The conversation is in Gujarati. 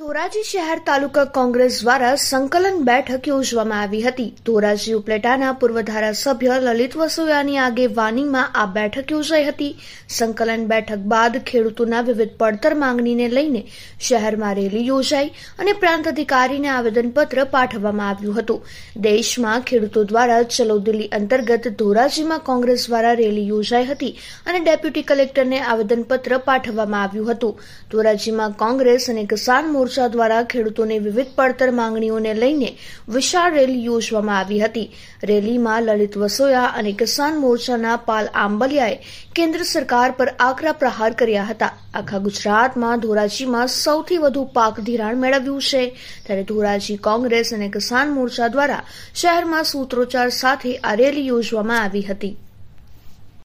ધોરાજી શહેર તાલુકા કોંગ્રેસ દ્વારા સંકલન બેઠક યોજવામાં આવી હતી ધોરાજી ઉપલેટાના પૂર્વ ધારાસભ્ય લલિત વસોયાની આગેવાનીમાં આ બેઠક યોજાઈ હતી સંકલન બેઠક બાદ ખેડૂતોના વિવિધ પડતર માંગણીને લઈને શહેરમાં રેલી યોજાઈ અને પ્રાંત અધિકારીને આવેદનપત્ર પાઠવવામાં આવ્યું હતું દેશમાં ખેડૂતો દ્વારા ચલો દિલ્હી અંતર્ગત ધોરાજીમાં કોંગ્રેસ દ્વારા રેલી યોજાઈ હતી અને ડેપ્યુટી કલેક્ટરને આવેદનપત્ર પાઠવવામાં આવ્યું હતું ધોરાજીમાં કોંગ્રેસ અને કિસાન મોરચા દ્વારા ખેડૂતોની વિવિધ પડતર માંગણીઓને લઈને વિશાળ રેલી યોજવામાં આવી હતી રેલીમાં લલિત વસોયા અને કિસાન મોરચાના પાલ આંબલિયાએ કેન્દ્ર સરકાર પર આકરા પ્રહાર કર્યા હતા આખા ગુજરાતમાં ધોરાજીમાં સૌથી વધુ પાક ધિરાણ મેળવ્યું છે ત્યારે ધોરાજી કોંગ્રેસ અને કિસાન મોરચા દ્વારા શહેરમાં સૂત્રોચ્ચાર સાથે આ રેલી યોજવામાં આવી હતી